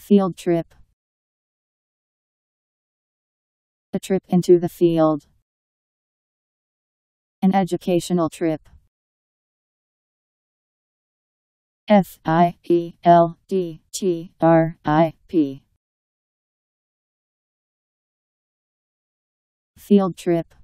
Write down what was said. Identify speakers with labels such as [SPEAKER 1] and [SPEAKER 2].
[SPEAKER 1] Field trip A trip into the field An educational trip F I E L D T R I P Field trip